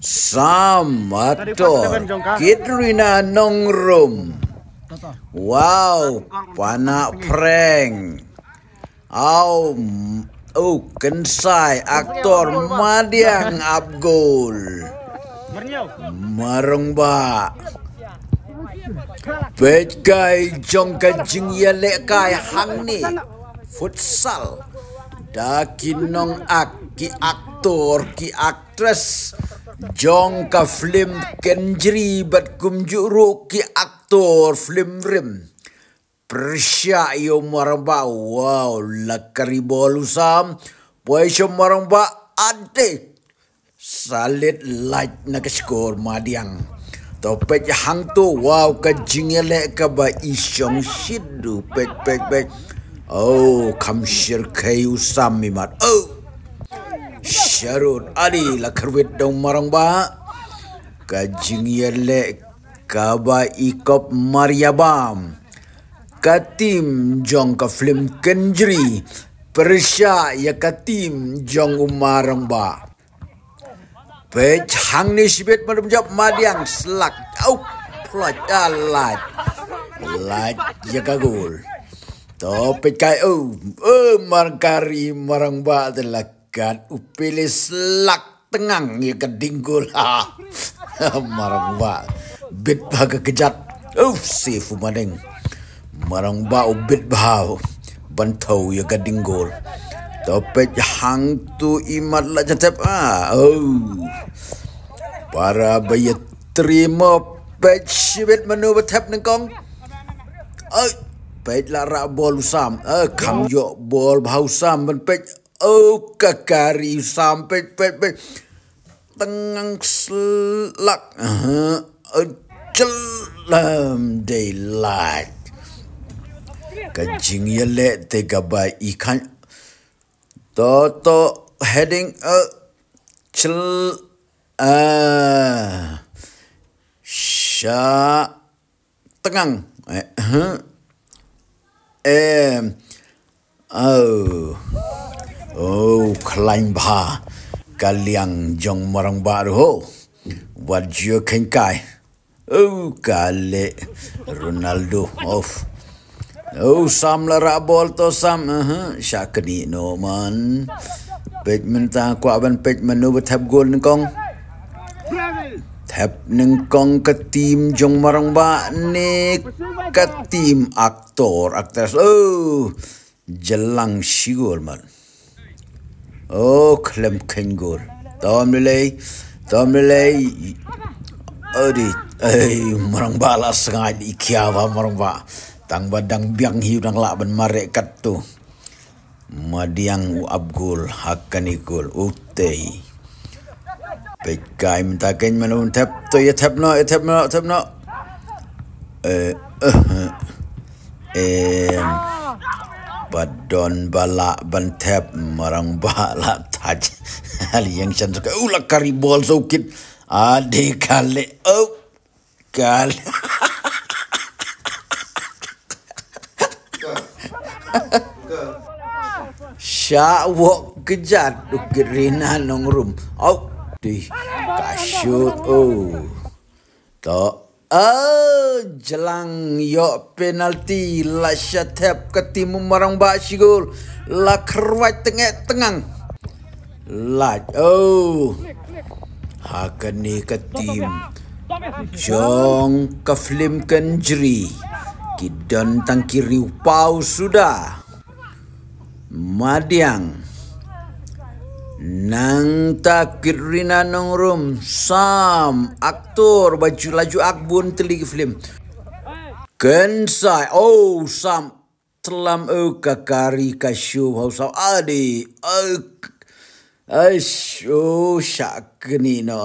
Samato Kidrina Nongrum Wow Panak prank Au Oh Kensai Aktor Madiang Abgul Marungba Bejkai Jongka Jingyalekai Hangni Futsal Daki Nong Aki Aktor Ki Aktres Jong ka film kenjri bat kum juru ki aktor film rim. Persia yo marang ba wow lakari karibo lusam. Poi yo marang ba ate. Salit light na ke skor madiang. Topet hang tu wow ka jingele ka ba isong sidu pek pek pek. Oh, kam syir kayu sam mimat. Oh. Syarun Ali lakar lakarwit dong marang ba Kajing yale kaba ikop mariabam Katim jong ka film kenjri Persya ya katim jong umarang um ba Pech hang ni sibet madam jap madiang selak Au plat alat Lat ya kagul Topik kai oh, kari marang ba telak kat upili selak tengang ya kedinggul dinggul ha marang ba bit ba ke kejat uf si fumaning. maning marang ba ubit ba bantau ya kedinggul. dinggul topet hang tu imat la jatep Ah, oh para bayi terima pet shibet menu betep ning kong ai pet la ra bol sam eh kam yo bol bau sam ben pet Oh kekari sampai pet tengang selak uh oh, -huh. celam daylight kencing ye le tega bay ikan toto heading a uh, oh, chel ah uh, tengang eh uh -huh. um, oh Oh, klaim ba. Ha. Kaliang jong marang baru ho. Wat jio kengkai. Oh, kale. Ronaldo, of. Oh, sam lara rak bol to sam. Uh -huh. Syakni no man. Pek minta aku aban pek menu betap gol ni kong. Tap neng kong ke tim jong marang ba ni ke tim aktor aktor oh jelang sigol man. Oh, Clem Kingor. Tomlay, Tomlay. Adi, ay eh, marang balas sangat ikiawa marang ba. Tang badang biang hiu nang laban marekat tu. Madiang u abgul hakanikul utei. Pekai minta kain menun tep tu ya tep no, ya tep no, tap no. Eh, eh, eh. eh bad balak bentep, marang balak taj ali yang chan ke oh, ula kari bol so kit kali. kale o oh, kal sha wo kejat dukit rina nong rum au oh, di kasut oh, to oh jelang yo penalti Lasha tap ketemu marang ba sigul la kerwat tengah tengang la oh ha kene jong ke flim kenjri kidon tangkiri pau sudah madiang Nang takir rina nong rum Sam Aktor baju laju akbun teli film Kensai Oh Sam Telam o kakari kasyu Hau sam Adi Ak Ash Oh syak no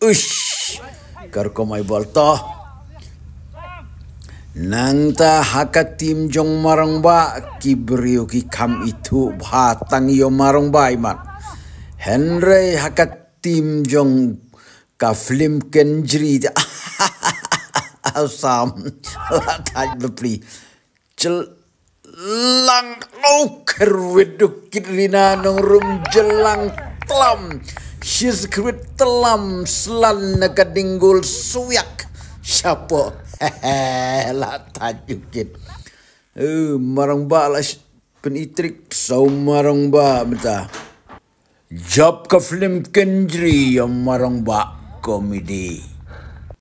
Ush Karko mai baltah Nang ta hakat tim jong marong ba kibrio ki kam itu bhatang yo marong ba iman. Henry hakat tim jong ka film kenjri ta. Asam. Tak bepri. Cel lang au kerweduk kirina nong rum jelang telam. Shizkrit telam selan nakadinggul suyak. Siapa? la tajukin. Uh, marang ba la penitrik so marang ba mata. Job ka film kendri yang marang ba komedi.